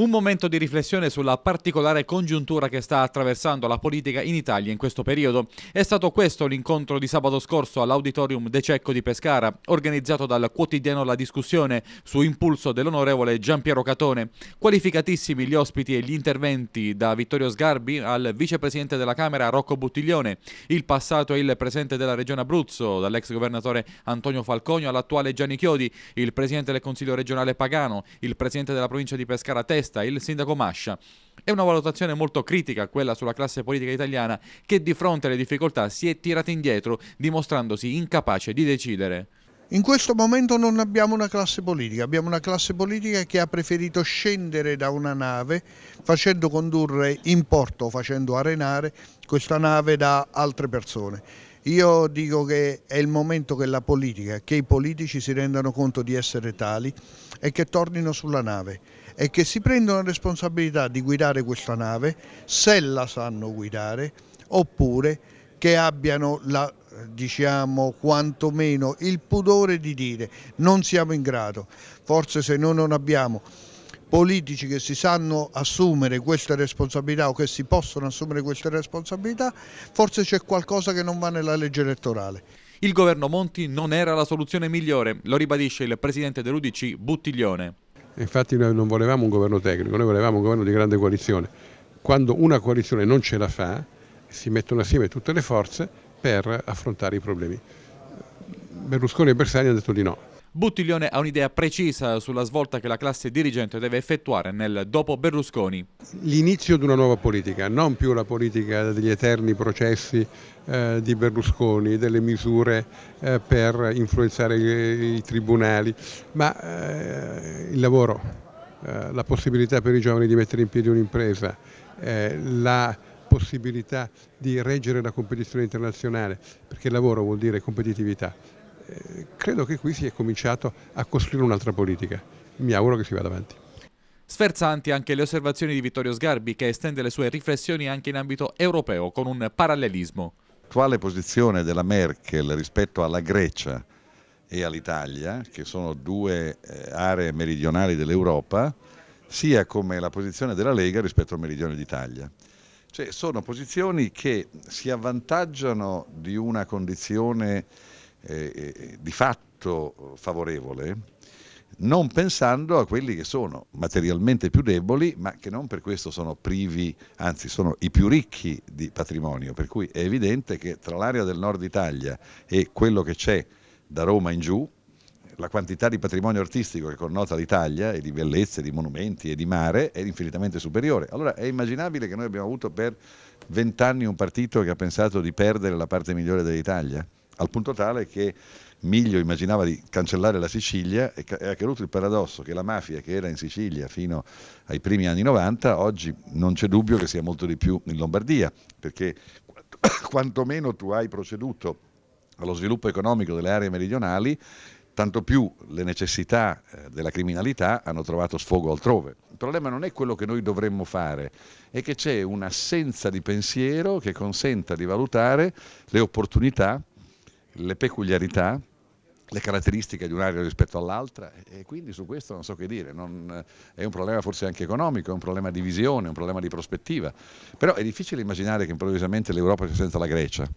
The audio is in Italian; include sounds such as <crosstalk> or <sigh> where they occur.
Un momento di riflessione sulla particolare congiuntura che sta attraversando la politica in Italia in questo periodo. È stato questo l'incontro di sabato scorso all'Auditorium De Cecco di Pescara, organizzato dal quotidiano La Discussione su impulso dell'onorevole Giampiero Catone. Qualificatissimi gli ospiti e gli interventi da Vittorio Sgarbi al vicepresidente della Camera Rocco Buttiglione, il passato e il presente della Regione Abruzzo, dall'ex governatore Antonio Falconio all'attuale Gianni Chiodi, il presidente del Consiglio regionale Pagano, il presidente della provincia di Pescara Testa, questa il sindaco Mascia. È una valutazione molto critica quella sulla classe politica italiana che di fronte alle difficoltà si è tirata indietro dimostrandosi incapace di decidere. In questo momento non abbiamo una classe politica, abbiamo una classe politica che ha preferito scendere da una nave facendo condurre in porto, facendo arenare questa nave da altre persone. Io dico che è il momento che la politica, che i politici si rendano conto di essere tali e che tornino sulla nave e che si prendono la responsabilità di guidare questa nave se la sanno guidare oppure che abbiano la, diciamo quantomeno il pudore di dire non siamo in grado, forse se noi non abbiamo politici che si sanno assumere queste responsabilità o che si possono assumere queste responsabilità, forse c'è qualcosa che non va nella legge elettorale. Il governo Monti non era la soluzione migliore, lo ribadisce il presidente dell'Udc Buttiglione. Infatti noi non volevamo un governo tecnico, noi volevamo un governo di grande coalizione. Quando una coalizione non ce la fa, si mettono assieme tutte le forze per affrontare i problemi. Berlusconi e Bersani hanno detto di no, Buttiglione ha un'idea precisa sulla svolta che la classe dirigente deve effettuare nel dopo Berlusconi. L'inizio di una nuova politica, non più la politica degli eterni processi eh, di Berlusconi, delle misure eh, per influenzare i, i tribunali, ma eh, il lavoro, eh, la possibilità per i giovani di mettere in piedi un'impresa, eh, la possibilità di reggere la competizione internazionale, perché lavoro vuol dire competitività. Eh, credo che qui si è cominciato a costruire un'altra politica. Mi auguro che si vada avanti. Sferzanti anche le osservazioni di Vittorio Sgarbi che estende le sue riflessioni anche in ambito europeo con un parallelismo. L'attuale posizione della Merkel rispetto alla Grecia e all'Italia, che sono due eh, aree meridionali dell'Europa, sia come la posizione della Lega rispetto al meridione d'Italia. Cioè, sono posizioni che si avvantaggiano di una condizione eh, eh, di fatto favorevole, non pensando a quelli che sono materialmente più deboli, ma che non per questo sono privi, anzi sono i più ricchi di patrimonio, per cui è evidente che tra l'area del nord Italia e quello che c'è da Roma in giù, la quantità di patrimonio artistico che connota l'Italia e di bellezze, di monumenti e di mare è infinitamente superiore. Allora è immaginabile che noi abbiamo avuto per vent'anni un partito che ha pensato di perdere la parte migliore dell'Italia? al punto tale che Miglio immaginava di cancellare la Sicilia e è accaduto il paradosso che la mafia che era in Sicilia fino ai primi anni 90 oggi non c'è dubbio che sia molto di più in Lombardia perché <coughs> quantomeno tu hai proceduto allo sviluppo economico delle aree meridionali tanto più le necessità eh, della criminalità hanno trovato sfogo altrove. Il problema non è quello che noi dovremmo fare, è che c'è un'assenza di pensiero che consenta di valutare le opportunità le peculiarità, le caratteristiche di un'area rispetto all'altra e quindi su questo non so che dire, non, è un problema forse anche economico, è un problema di visione, è un problema di prospettiva, però è difficile immaginare che improvvisamente l'Europa sia senza la Grecia.